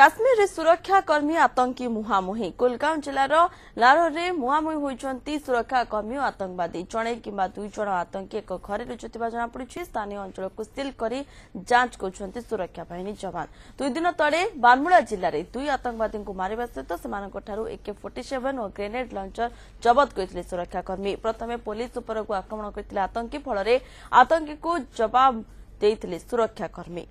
কাশ্মীর সুরক্ষা কর্মী আতঙ্কী মুহামুহি কুলগাঁও জেলার লারোরে মুহামুহি হয়েছেন সুরক্ষা কর্মী ও আতঙ্কবাদী জনে কিংবা দুই জন আতঙ্কী এক ঘরে লুচুথিবা জଣାপড়িছে স্থানীয় অঞ্চল সিল করে যাঞ্চ করছেন সুরক্ষা বাহিনী জবান দুই দিন তলে বানমুড়া জেলার দুই আতঙ্কবাদী মারিবা সহ সে একে ফোর্টি সেভেন ও গ্রেনেড লঞ্চর জবত করে সুরক্ষা কর্মী প্রথমে পুলিশ উপরক আক্রমণ করে আতঙ্কী ফলরে আতঙ্কী জবাব দিয়ে সুরক্ষা কর্মী